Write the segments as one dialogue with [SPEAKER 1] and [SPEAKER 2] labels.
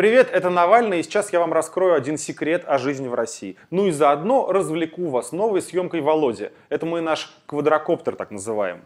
[SPEAKER 1] Привет, это Навальный, и сейчас я вам раскрою один секрет о жизни в России. Ну и заодно развлеку вас новой съемкой Володи. Это мой наш квадрокоптер так называем.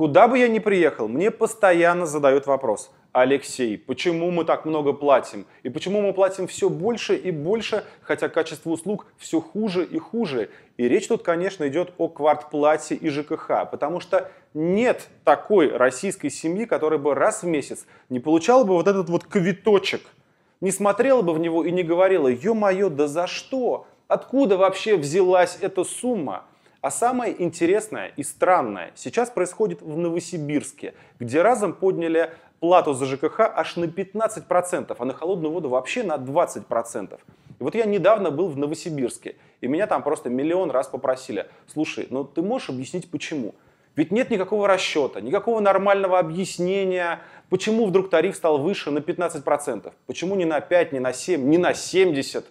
[SPEAKER 1] Куда бы я ни приехал, мне постоянно задают вопрос. Алексей, почему мы так много платим? И почему мы платим все больше и больше, хотя качество услуг все хуже и хуже? И речь тут, конечно, идет о квартплате и ЖКХ, потому что нет такой российской семьи, которая бы раз в месяц не получала бы вот этот вот квиточек, не смотрела бы в него и не говорила, ё-моё, да за что? Откуда вообще взялась эта сумма? А самое интересное и странное сейчас происходит в Новосибирске, где разом подняли плату за ЖКХ аж на 15%, а на холодную воду вообще на 20%. И вот я недавно был в Новосибирске, и меня там просто миллион раз попросили, слушай, ну ты можешь объяснить почему? Ведь нет никакого расчета, никакого нормального объяснения, почему вдруг тариф стал выше на 15%, почему не на 5, не на 7, не на 70%.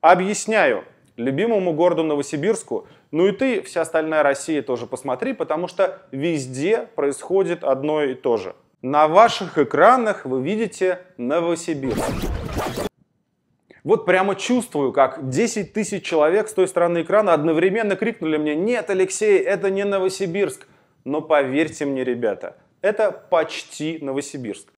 [SPEAKER 1] Объясняю любимому городу Новосибирску – ну и ты, вся остальная Россия тоже посмотри, потому что везде происходит одно и то же. На ваших экранах вы видите Новосибирск. Вот прямо чувствую, как 10 тысяч человек с той стороны экрана одновременно крикнули мне «Нет, Алексей, это не Новосибирск!» Но поверьте мне, ребята, это почти Новосибирск.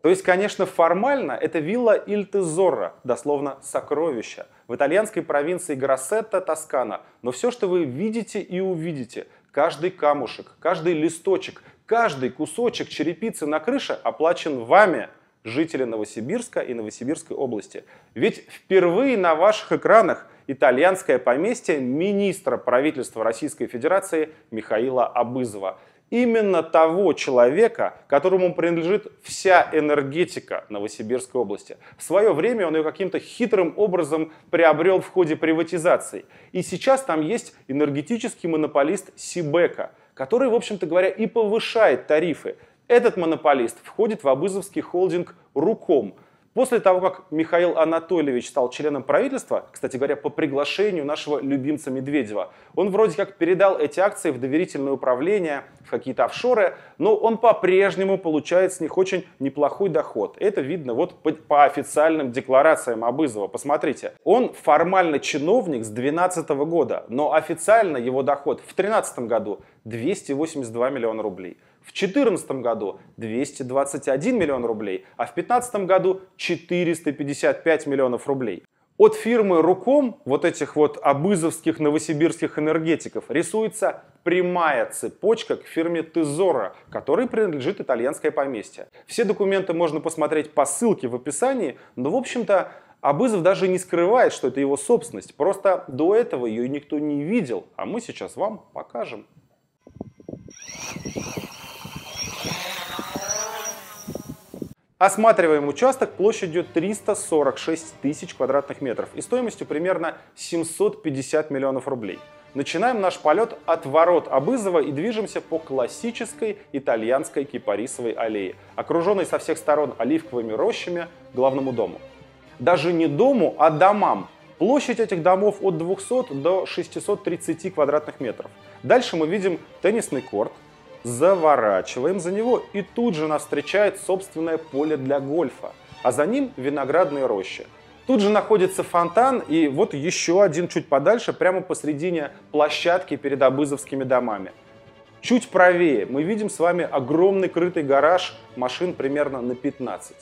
[SPEAKER 1] То есть, конечно, формально это вилла Ильтезора, дословно «сокровище», в итальянской провинции Гроссетта, Тоскана. Но все, что вы видите и увидите, каждый камушек, каждый листочек, каждый кусочек черепицы на крыше оплачен вами, жители Новосибирска и Новосибирской области. Ведь впервые на ваших экранах итальянское поместье министра правительства Российской Федерации Михаила Абызова – именно того человека, которому принадлежит вся энергетика Новосибирской области. В свое время он ее каким-то хитрым образом приобрел в ходе приватизации. И сейчас там есть энергетический монополист Сибека, который, в общем-то говоря, и повышает тарифы. Этот монополист входит в абызовский холдинг «Руком», После того, как Михаил Анатольевич стал членом правительства, кстати говоря, по приглашению нашего любимца Медведева, он вроде как передал эти акции в доверительное управление, в какие-то офшоры, но он по-прежнему получает с них очень неплохой доход. Это видно вот по, по официальным декларациям Абызова. Посмотрите, он формально чиновник с 2012 года, но официально его доход в 2013 году 282 миллиона рублей. В 2014 году 221 миллион рублей, а в 2015 году 455 миллионов рублей. От фирмы «Руком», вот этих вот Обызовских новосибирских энергетиков, рисуется прямая цепочка к фирме Тезора, которой принадлежит итальянское поместье. Все документы можно посмотреть по ссылке в описании, но, в общем-то, Абызов даже не скрывает, что это его собственность, просто до этого ее никто не видел, а мы сейчас вам покажем. Осматриваем участок площадью 346 тысяч квадратных метров и стоимостью примерно 750 миллионов рублей. Начинаем наш полет от ворот Абызова и движемся по классической итальянской кипарисовой аллее, окруженной со всех сторон оливковыми рощами главному дому. Даже не дому, а домам. Площадь этих домов от 200 до 630 квадратных метров. Дальше мы видим теннисный корт, заворачиваем за него, и тут же нас встречает собственное поле для гольфа, а за ним виноградные рощи. Тут же находится фонтан, и вот еще один чуть подальше, прямо посредине площадки перед Абызовскими домами. Чуть правее мы видим с вами огромный крытый гараж машин примерно на 15.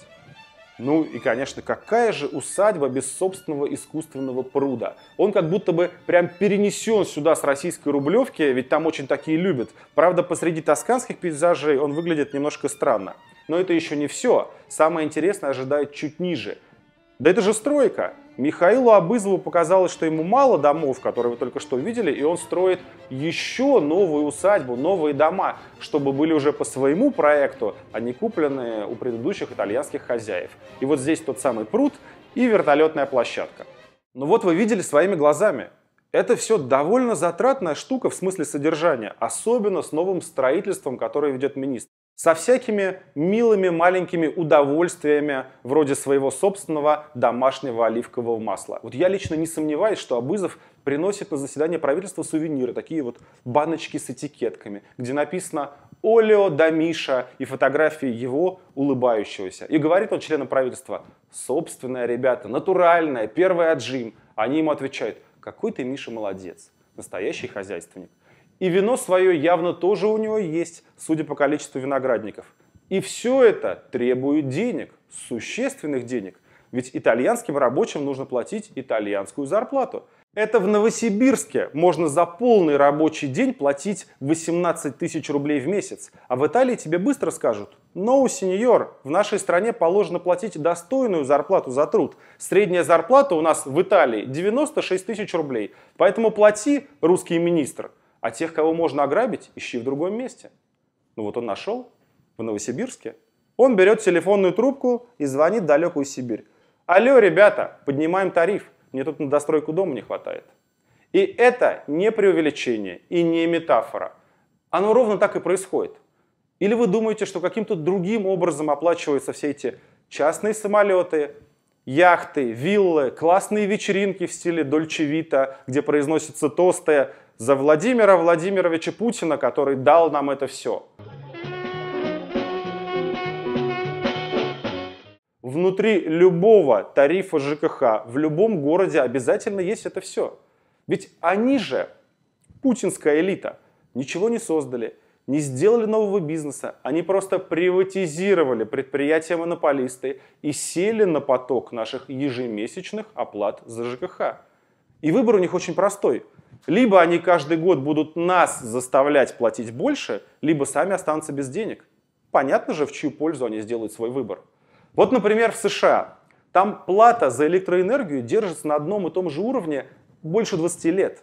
[SPEAKER 1] Ну и, конечно, какая же усадьба без собственного искусственного пруда? Он как будто бы прям перенесен сюда с российской рублевки, ведь там очень такие любят. Правда, посреди тосканских пейзажей он выглядит немножко странно. Но это еще не все. Самое интересное ожидает чуть ниже. Да это же стройка! Михаилу Абызову показалось, что ему мало домов, которые вы только что видели, и он строит еще новую усадьбу, новые дома, чтобы были уже по своему проекту, а не купленные у предыдущих итальянских хозяев. И вот здесь тот самый пруд и вертолетная площадка. Ну вот вы видели своими глазами. Это все довольно затратная штука в смысле содержания, особенно с новым строительством, которое ведет министр со всякими милыми маленькими удовольствиями вроде своего собственного домашнего оливкового масла. Вот я лично не сомневаюсь, что Абызов приносит на заседание правительства сувениры, такие вот баночки с этикетками, где написано «Олео да Миша» и фотографии его улыбающегося. И говорит он членам правительства «Собственное, ребята, натуральное, первый отжим». Они ему отвечают «Какой ты, Миша, молодец, настоящий хозяйственник». И вино свое явно тоже у него есть, судя по количеству виноградников. И все это требует денег, существенных денег. Ведь итальянским рабочим нужно платить итальянскую зарплату. Это в Новосибирске можно за полный рабочий день платить 18 тысяч рублей в месяц. А в Италии тебе быстро скажут «No, сеньор, в нашей стране положено платить достойную зарплату за труд. Средняя зарплата у нас в Италии 96 тысяч рублей, поэтому плати, русский министр, а тех, кого можно ограбить, ищи в другом месте. Ну вот он нашел в Новосибирске. Он берет телефонную трубку и звонит в далекую Сибирь. Алло, ребята, поднимаем тариф. Мне тут на достройку дома не хватает. И это не преувеличение и не метафора. Оно ровно так и происходит. Или вы думаете, что каким-то другим образом оплачиваются все эти частные самолеты, яхты, виллы, классные вечеринки в стиле Дольче Вита, где произносятся тосты за Владимира Владимировича Путина, который дал нам это все. Внутри любого тарифа ЖКХ в любом городе обязательно есть это все. Ведь они же, путинская элита, ничего не создали, не сделали нового бизнеса, они просто приватизировали предприятия монополисты и сели на поток наших ежемесячных оплат за ЖКХ. И выбор у них очень простой – либо они каждый год будут нас заставлять платить больше, либо сами останутся без денег. Понятно же, в чью пользу они сделают свой выбор. Вот, например, в США. Там плата за электроэнергию держится на одном и том же уровне больше 20 лет.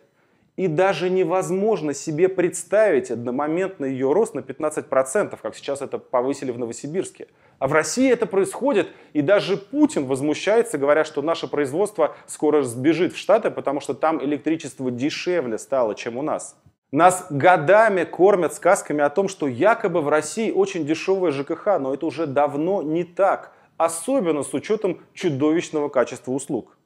[SPEAKER 1] И даже невозможно себе представить одномоментный ее рост на 15%, как сейчас это повысили в Новосибирске. А в России это происходит, и даже Путин возмущается, говоря, что наше производство скоро сбежит в Штаты, потому что там электричество дешевле стало, чем у нас. Нас годами кормят сказками о том, что якобы в России очень дешевое ЖКХ, но это уже давно не так, особенно с учетом чудовищного качества услуг.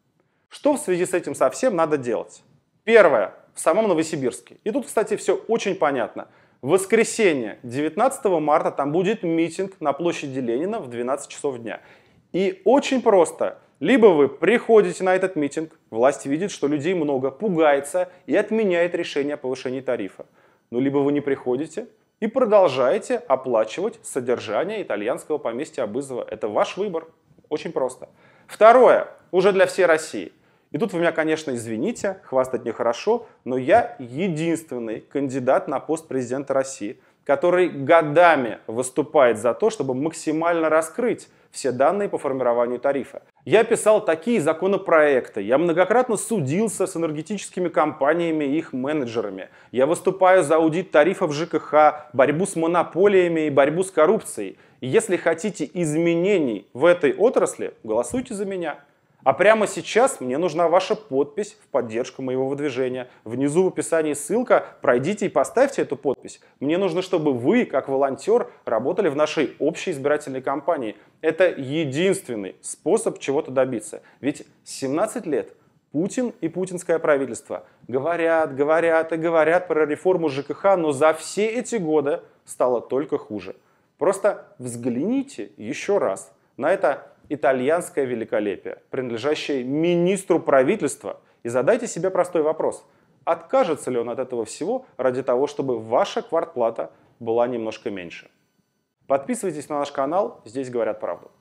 [SPEAKER 1] Что в связи с этим совсем надо делать? Первое. В самом Новосибирске. И тут, кстати, все очень понятно. В воскресенье, 19 марта, там будет митинг на площади Ленина в 12 часов дня. И очень просто. Либо вы приходите на этот митинг, власть видит, что людей много, пугается и отменяет решение о повышении тарифа. Но ну, либо вы не приходите и продолжаете оплачивать содержание итальянского поместья Абызова. Это ваш выбор. Очень просто. Второе, уже для всей России – и тут вы меня, конечно, извините, хвастать нехорошо, но я единственный кандидат на пост президента России, который годами выступает за то, чтобы максимально раскрыть все данные по формированию тарифа. Я писал такие законопроекты, я многократно судился с энергетическими компаниями и их менеджерами. Я выступаю за аудит тарифов ЖКХ, борьбу с монополиями и борьбу с коррупцией. И если хотите изменений в этой отрасли, голосуйте за меня. А прямо сейчас мне нужна ваша подпись в поддержку моего выдвижения. Внизу в описании ссылка, пройдите и поставьте эту подпись. Мне нужно, чтобы вы, как волонтер, работали в нашей общей избирательной кампании. Это единственный способ чего-то добиться. Ведь 17 лет Путин и путинское правительство говорят, говорят и говорят про реформу ЖКХ, но за все эти годы стало только хуже. Просто взгляните еще раз на это итальянское великолепие, принадлежащее министру правительства, и задайте себе простой вопрос. Откажется ли он от этого всего ради того, чтобы ваша квартплата была немножко меньше? Подписывайтесь на наш канал, здесь говорят правду.